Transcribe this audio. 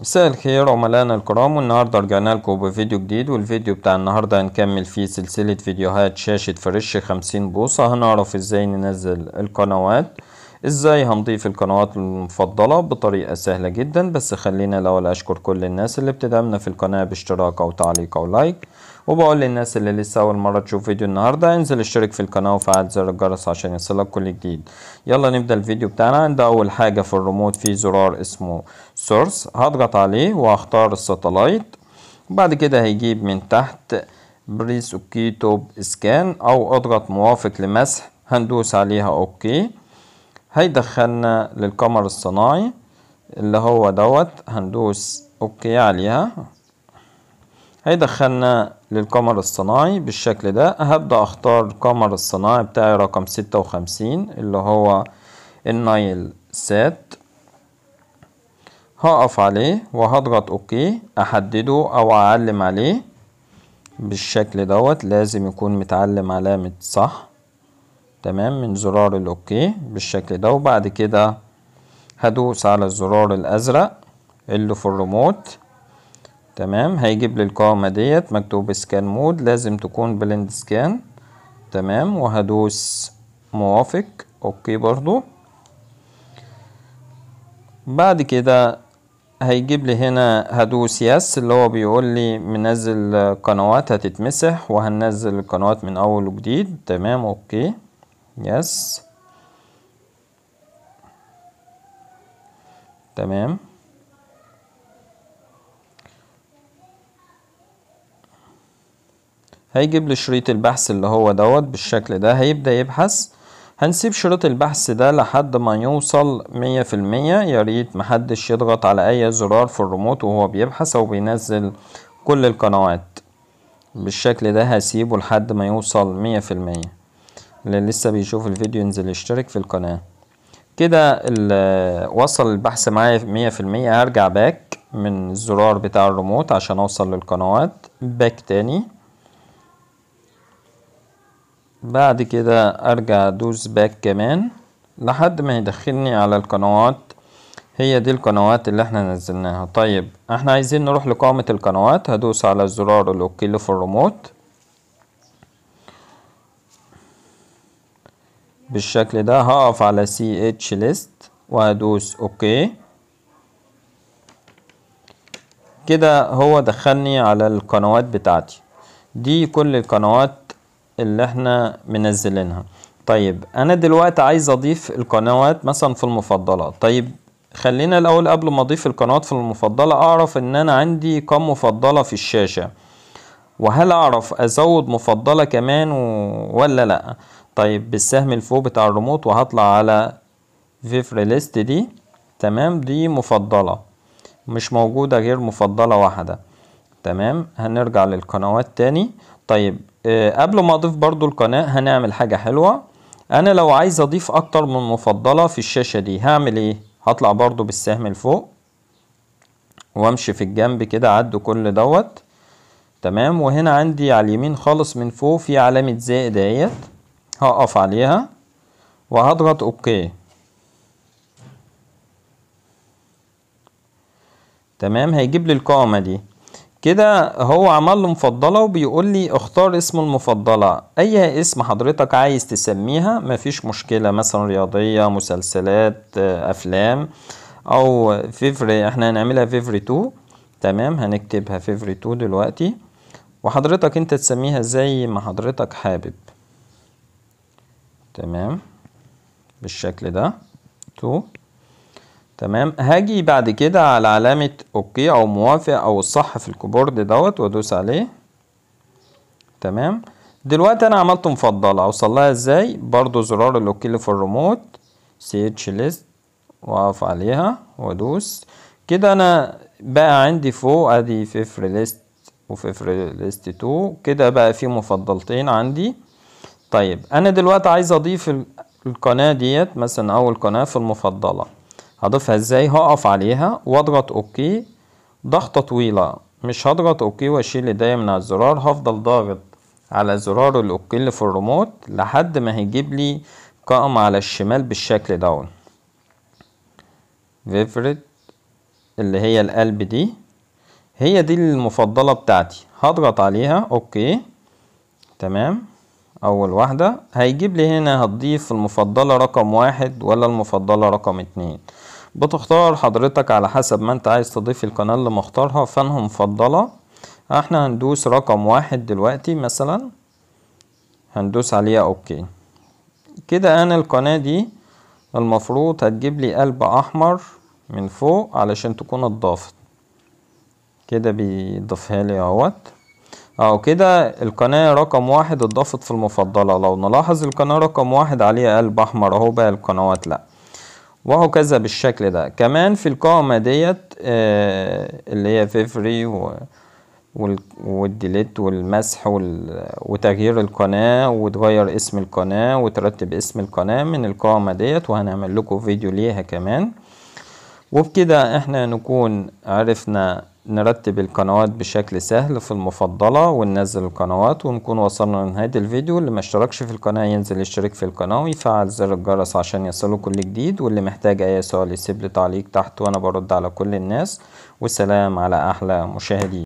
مساء الخير عملائنا الكرام والنهاردة رجعنا لكم بفيديو جديد والفيديو بتاع النهاردة هنكمل فيه سلسلة فيديوهات شاشة فريش 50 بوصة هنعرف ازاي ننزل القنوات ازاي هنضيف القنوات المفضلة بطريقة سهلة جدا بس خلينا الاول اشكر كل الناس اللي بتدعمنا في القناة باشتراك او تعليق او لايك وبقول للناس اللي لسه اول مرة تشوف فيديو النهاردة انزل اشترك في القناة وفعل زر الجرس عشان يصلك كل جديد يلا نبدأ الفيديو بتاعنا عند اول حاجة في الريموت في زرار اسمه سورس هضغط عليه وهختار الساتلايت بعد كده هيجيب من تحت بريس اوكي توب اسكان او اضغط موافق لمسح هندوس عليها اوكي هيدخلنا للقمر الصناعي اللي هو دوت هندوس اوكي عليها هيدخلنا للقمر الصناعي بالشكل ده هبدأ اختار القمر الصناعي بتاعي رقم ستة وخمسين اللي هو النايل سات هقف عليه وهضغط اوكي احدده او اعلم عليه بالشكل دوت لازم يكون متعلم علامة صح تمام من زرار الاوكي بالشكل ده وبعد كده هدوس على الزرار الازرق اللي في الريموت تمام هيجيب لي القائمه ديت مكتوب سكان مود لازم تكون بلند سكان تمام وهدوس موافق اوكي برضو بعد كده هيجيب لي هنا هدوس يس اللي هو بيقول لي منزل قنوات هتتمسح وهنزل القنوات من اول وجديد تمام اوكي يس تمام هيجيب لي شريط البحث اللي هو دوت بالشكل ده هيبدأ يبحث هنسيب شريط البحث ده لحد ما يوصل مية في المية ياريت محدش يضغط على أي زرار في الريموت وهو بيبحث أو بينزل كل القنوات بالشكل ده هسيبه لحد ما يوصل مية في المية اللي لسه بيشوف الفيديو ينزل يشترك في القناة كده وصل البحث معايا مية في المية هرجع باك من الزرار بتاع الريموت عشان اوصل للقنوات باك تاني بعد كده ارجع ادوس باك كمان لحد ما يدخلني على القنوات هي دي القنوات اللي احنا نزلناها طيب احنا عايزين نروح لقائمة القنوات هدوس على الزرار الاوكي اللي في الريموت بالشكل ده هقف على CH list وهدوس اوكي كده هو دخلني على القنوات بتاعتي دي كل القنوات اللي احنا منزلينها طيب انا دلوقتي عايز اضيف القنوات مثلا في المفضلات طيب خلينا الاول قبل ما اضيف القنوات في المفضله اعرف ان انا عندي كم مفضله في الشاشه وهل اعرف ازود مفضله كمان و... ولا لا طيب بالسهم الفوق بتاع الريموت وهطلع على فيفر ليست دي تمام دي مفضلة مش موجودة غير مفضلة واحدة تمام هنرجع للقنوات تاني طيب آه قبل ما اضيف برضو القناة هنعمل حاجة حلوة انا لو عايز اضيف اكتر من مفضلة في الشاشة دي هعمل ايه هطلع برضو بالسهم الفوق وامشي في الجنب كده عد كل دوت تمام وهنا عندي على اليمين خالص من فوق في علامة زائد اهيت هقف عليها وهضغط اوكي تمام هيجيب لي القائمه دي كده هو عمل له مفضله وبيقول لي اختار اسم المفضله اي اسم حضرتك عايز تسميها مفيش مشكله مثلا رياضيه مسلسلات افلام او فيفري احنا هنعملها فيفري 2 تمام هنكتبها فيفري 2 دلوقتي وحضرتك انت تسميها زي ما حضرتك حابب تمام بالشكل ده تو تمام هاجي بعد كده على علامة اوكي او موافق او صح في الكيبورد دوت وادوس عليه تمام دلوقتي انا عملت مفضلة اوصلها ازاي برضو زرار الاوكي اللي في الريموت سي اتش ليست واقف عليها وادوس كده انا بقى عندي فوق ادي فيفر ليست وفيفر ليست 2 كده بقى في مفضلتين عندي طيب انا دلوقتي عايز اضيف القناة ديت مثلا اول قناة في المفضلة هضيفها ازاي هقف عليها واضغط اوكي ضغطة طويلة مش هضغط اوكي واشيل ايديا من على الزرار هفضل ضاغط على زرار الاوكي اللي في الريموت لحد ما هيجيب لي قائم على الشمال بالشكل ده فيفرت اللي هي القلب دي هي دي المفضلة بتاعتي هضغط عليها اوكي تمام أول واحدة هيجيب لي هنا هتضيف المفضلة رقم واحد ولا المفضلة رقم اتنين بتختار حضرتك على حسب ما انت عايز تضيف القناة اللي مختارها فانها مفضلة احنا هندوس رقم واحد دلوقتي مثلا هندوس عليها اوكي كده انا القناة دي المفروض هتجيب لي قلب احمر من فوق علشان تكون اتضافت كده بيضيفها لي اهوت اهو كده القناة رقم واحد اتضافت في المفضلة لو نلاحظ القناة رقم واحد عليها قلب احمر اهو بقى القنوات لا وهكذا بالشكل ده كمان في القائمة ديت آه اللي هي فيفري و والديليت والمسح وتغيير القناة وتغير اسم القناة وترتب اسم القناة من القائمة ديت وهنعمل لكم فيديو ليها كمان وبكده احنا نكون عرفنا نرتب القنوات بشكل سهل في المفضلة وننزل القنوات ونكون وصلنا لنهاية الفيديو اللي ما اشتركش في القناة ينزل يشترك في القناة ويفعل زر الجرس عشان يصله كل جديد واللي محتاج اي سؤال يسيب لي تعليق تحت وانا برد على كل الناس وسلام على احلى مشاهدين